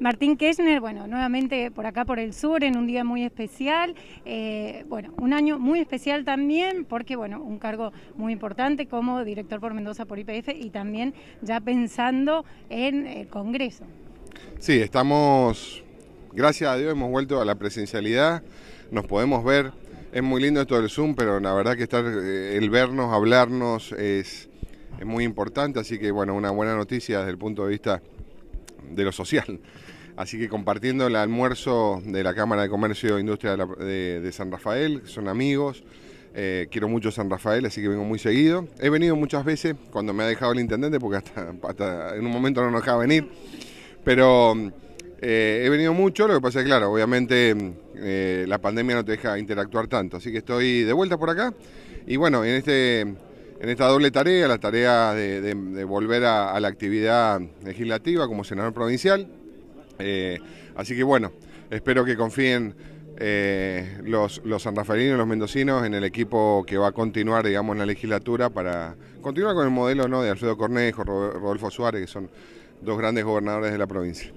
Martín Kessner, bueno, nuevamente por acá por el sur, en un día muy especial, eh, bueno, un año muy especial también, porque bueno, un cargo muy importante como director por Mendoza por IPF y también ya pensando en el Congreso. Sí, estamos, gracias a Dios hemos vuelto a la presencialidad, nos podemos ver, es muy lindo esto del Zoom, pero la verdad que estar, eh, el vernos, hablarnos es, es muy importante, así que bueno, una buena noticia desde el punto de vista de lo social. Así que compartiendo el almuerzo de la Cámara de Comercio e Industria de, San Rafael, son amigos. Eh, quiero mucho San Rafael, así que vengo muy seguido. He venido muchas veces cuando me ha dejado el intendente, porque hasta, en un momento no nos dejaba venir. Pero eh, he venido mucho, lo que pasa es que, claro, obviamente eh, la pandemia no te deja interactuar tanto. Así que estoy de vuelta por acá. Y bueno, en este en esta doble tarea, la tarea de, volver a, la actividad legislativa como senador provincial. Eh, así que bueno, espero que confíen eh, los, los y los mendocinos, en el equipo que va a continuar, digamos, en la legislatura para continuar con el modelo ¿no? de Alfredo Cornejo, Rodolfo Suárez, que son dos grandes gobernadores de la provincia.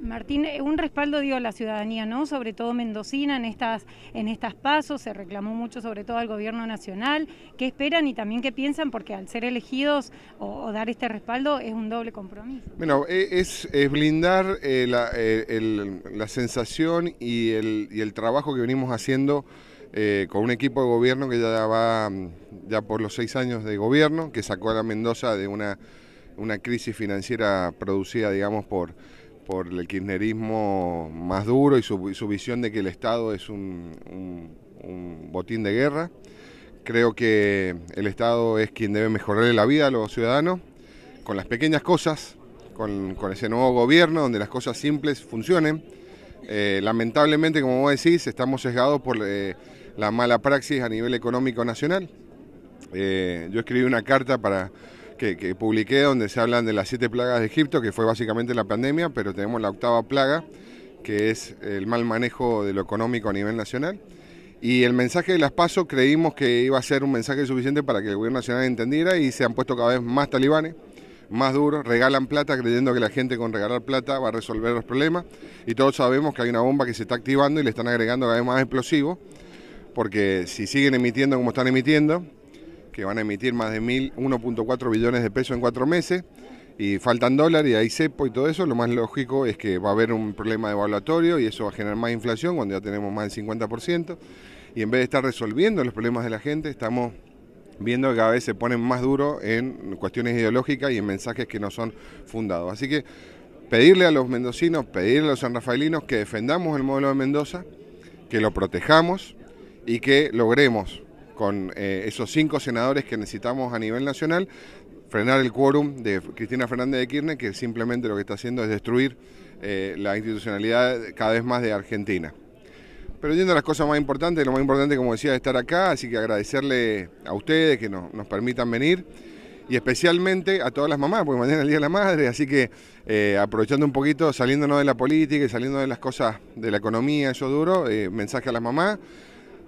Martín, eh, un respaldo dio a la ciudadanía, ¿no? Sobre todo Mendocina en estas, en estas pasos, se reclamó mucho sobre todo al gobierno nacional. ¿Qué esperan y también qué piensan? Porque al ser elegidos o, dar este respaldo es un doble compromiso. Bueno, e, es, blindar eh, eh, la, sensación y el, trabajo que venimos haciendo. con un equipo de gobierno que ya va ya por los seis años de gobierno, que sacó a la Mendoza de una, una crisis financiera producida, digamos, por por el kirchnerismo más duro y su, visión de que el Estado es un, botín de guerra. Creo que el Estado es quien debe mejorarle la vida a los ciudadanos con las pequeñas cosas, con, ese nuevo gobierno donde las cosas simples funcionen. Eh, lamentablemente, como vos decís, estamos sesgados por eh, la mala praxis a nivel económico nacional. Eh, yo escribí una carta para que, publiqué donde se hablan de las siete plagas de Egipto, que fue básicamente la pandemia, pero tenemos la octava plaga, que es el mal manejo de lo económico a nivel nacional. Y el mensaje de las PASO creímos que iba a ser un mensaje suficiente para que el gobierno nacional entendiera y se han puesto cada vez más talibanes, más duros, regalan plata creyendo que la gente con regalar plata va a resolver los problemas y todos sabemos que hay una bomba que se está activando y le están agregando cada vez más explosivos porque si siguen emitiendo como están emitiendo, que van a emitir más de 1.4 billones de pesos en cuatro meses y faltan dólares y hay cepo y todo eso, lo más lógico es que va a haber un problema de evaluatorio y eso va a generar más inflación cuando ya tenemos más del 50% y en vez de estar resolviendo los problemas de la gente, estamos viendo que cada vez se ponen más duro en cuestiones ideológicas y en mensajes que no son fundados. Así que pedirle a los mendocinos, pedirle a los sanrafaelinos que defendamos el modelo de Mendoza, que lo protejamos y que logremos con eh, esos cinco senadores que necesitamos a nivel nacional, frenar el quórum de Cristina Fernández de Kirchner, que simplemente lo que está haciendo es destruir eh, la institucionalidad cada vez más de Argentina. Pero yendo a las cosas más importantes, lo más importante, como decía, es estar acá, así que agradecerle a ustedes que nos, permitan venir y especialmente a todas las mamás, porque mañana es el Día de la Madre, así que eh, aprovechando un poquito, saliéndonos de la política y saliendo de las cosas de la economía, eso duro, mensaje a las mamás,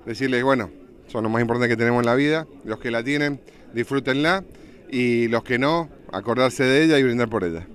decirles, bueno, son los más importantes que tenemos en la vida. Los que la tienen, disfrútenla y los que no, acordarse de ella y brindar por ella.